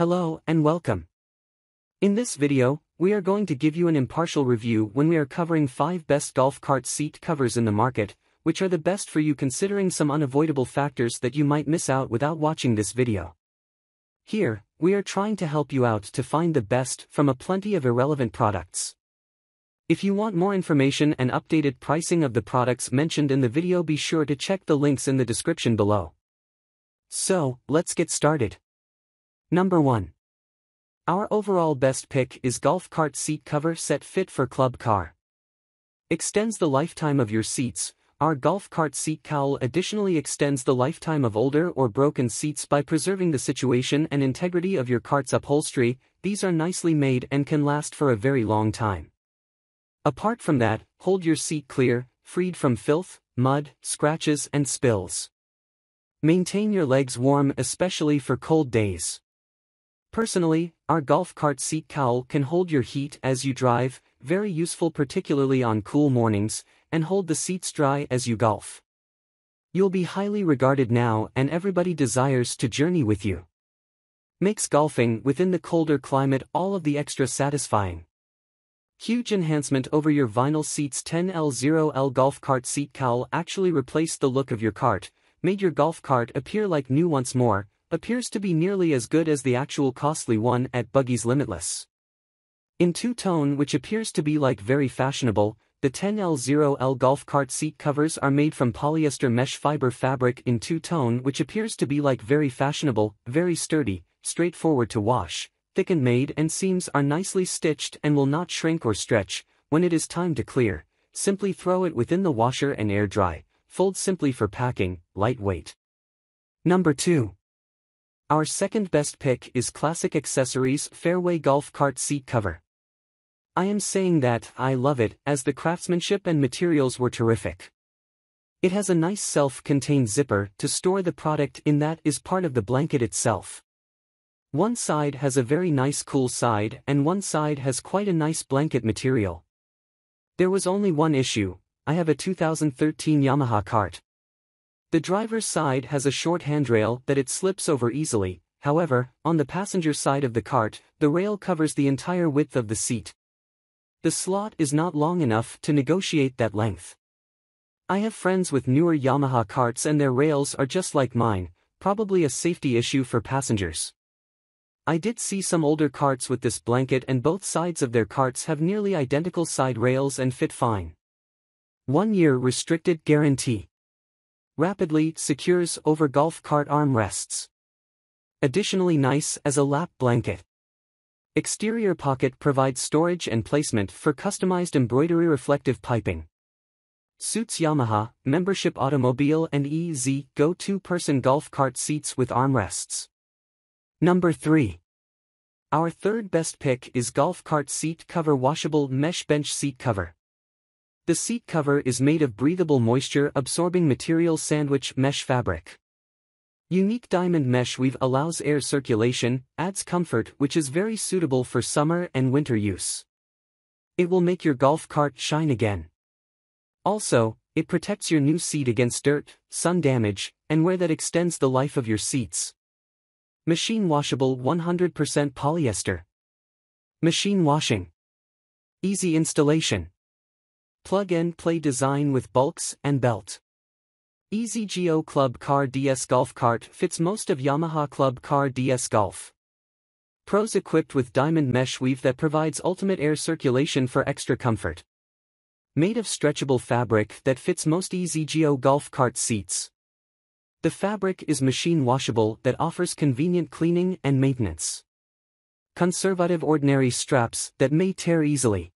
Hello and welcome. In this video, we are going to give you an impartial review when we are covering 5 best golf cart seat covers in the market, which are the best for you considering some unavoidable factors that you might miss out without watching this video. Here, we are trying to help you out to find the best from a plenty of irrelevant products. If you want more information and updated pricing of the products mentioned in the video be sure to check the links in the description below. So, let's get started. Number 1. Our overall best pick is golf cart seat cover set fit for club car. Extends the lifetime of your seats, our golf cart seat cowl additionally extends the lifetime of older or broken seats by preserving the situation and integrity of your cart's upholstery, these are nicely made and can last for a very long time. Apart from that, hold your seat clear, freed from filth, mud, scratches and spills. Maintain your legs warm especially for cold days. Personally, our golf cart seat cowl can hold your heat as you drive, very useful particularly on cool mornings, and hold the seats dry as you golf. You'll be highly regarded now and everybody desires to journey with you. Makes golfing within the colder climate all of the extra satisfying. Huge enhancement over your vinyl seats 10L0L golf cart seat cowl actually replaced the look of your cart, made your golf cart appear like new once more, appears to be nearly as good as the actual costly one at Buggy's Limitless. In two-tone which appears to be like very fashionable, the 10L0L golf cart seat covers are made from polyester mesh fiber fabric in two-tone which appears to be like very fashionable, very sturdy, straightforward to wash, thick and made and seams are nicely stitched and will not shrink or stretch, when it is time to clear, simply throw it within the washer and air dry, fold simply for packing, lightweight. Number 2. Our second best pick is Classic Accessories Fairway Golf Cart Seat Cover. I am saying that I love it as the craftsmanship and materials were terrific. It has a nice self-contained zipper to store the product in that is part of the blanket itself. One side has a very nice cool side and one side has quite a nice blanket material. There was only one issue, I have a 2013 Yamaha cart. The driver's side has a short handrail that it slips over easily, however, on the passenger side of the cart, the rail covers the entire width of the seat. The slot is not long enough to negotiate that length. I have friends with newer Yamaha carts and their rails are just like mine, probably a safety issue for passengers. I did see some older carts with this blanket and both sides of their carts have nearly identical side rails and fit fine. One year restricted guarantee. Rapidly secures over golf cart armrests. Additionally nice as a lap blanket. Exterior pocket provides storage and placement for customized embroidery reflective piping. Suits Yamaha, membership automobile and EZ Go two-person golf cart seats with armrests. Number 3. Our third best pick is golf cart seat cover washable mesh bench seat cover. The seat cover is made of breathable moisture-absorbing material sandwich mesh fabric. Unique diamond mesh weave allows air circulation, adds comfort which is very suitable for summer and winter use. It will make your golf cart shine again. Also, it protects your new seat against dirt, sun damage, and wear that extends the life of your seats. Machine washable 100% polyester. Machine washing. Easy installation. Plug-and-play design with bulks and belt. EasyGO Club Car DS Golf Cart fits most of Yamaha Club Car DS Golf. Pros equipped with diamond mesh weave that provides ultimate air circulation for extra comfort. Made of stretchable fabric that fits most EasyGO golf cart seats. The fabric is machine washable that offers convenient cleaning and maintenance. Conservative ordinary straps that may tear easily.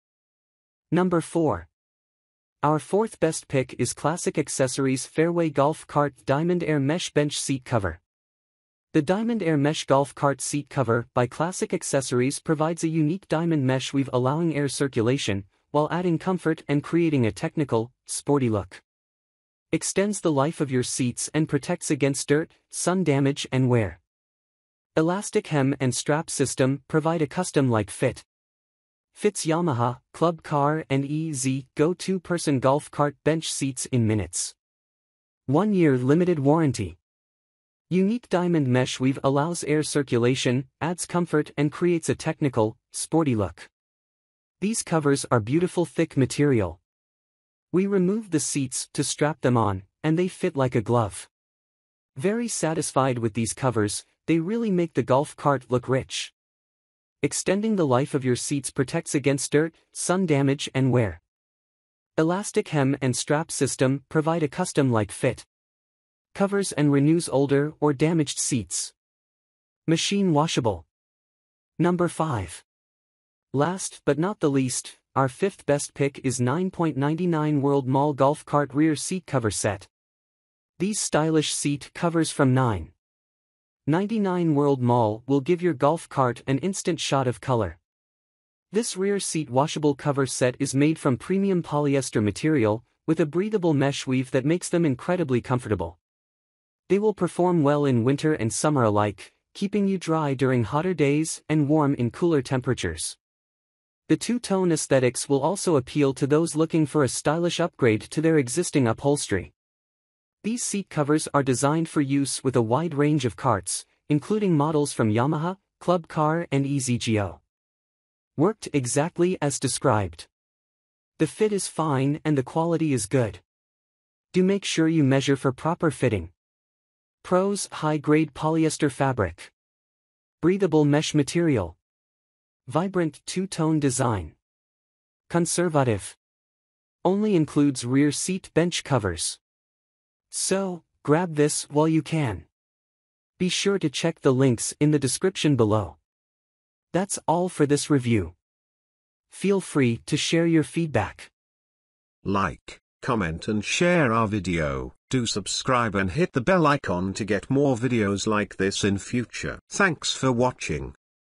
Number 4. Our fourth best pick is Classic Accessories Fairway Golf Cart Diamond Air Mesh Bench Seat Cover. The Diamond Air Mesh Golf Cart Seat Cover by Classic Accessories provides a unique diamond mesh weave allowing air circulation, while adding comfort and creating a technical, sporty look. Extends the life of your seats and protects against dirt, sun damage and wear. Elastic hem and strap system provide a custom-like fit. Fits Yamaha, Club Car and EZ Go 2-person golf cart bench seats in minutes. 1-year limited warranty. Unique diamond mesh weave allows air circulation, adds comfort and creates a technical, sporty look. These covers are beautiful thick material. We remove the seats to strap them on, and they fit like a glove. Very satisfied with these covers, they really make the golf cart look rich. Extending the life of your seats protects against dirt, sun damage and wear. Elastic hem and strap system provide a custom-like fit. Covers and renews older or damaged seats. Machine washable. Number 5. Last but not the least, our fifth best pick is 9.99 World Mall Golf Cart Rear Seat Cover Set. These stylish seat covers from 9. 99 World Mall will give your golf cart an instant shot of color. This rear seat washable cover set is made from premium polyester material, with a breathable mesh weave that makes them incredibly comfortable. They will perform well in winter and summer alike, keeping you dry during hotter days and warm in cooler temperatures. The two-tone aesthetics will also appeal to those looking for a stylish upgrade to their existing upholstery. These seat covers are designed for use with a wide range of carts, including models from Yamaha, Club Car and EasyGO. Worked exactly as described. The fit is fine and the quality is good. Do make sure you measure for proper fitting. Pros High-grade polyester fabric. Breathable mesh material. Vibrant two-tone design. Conservative. Only includes rear seat bench covers. So, grab this while you can. Be sure to check the links in the description below. That's all for this review. Feel free to share your feedback. Like, comment and share our video, do subscribe and hit the bell icon to get more videos like this in future. Thanks for watching.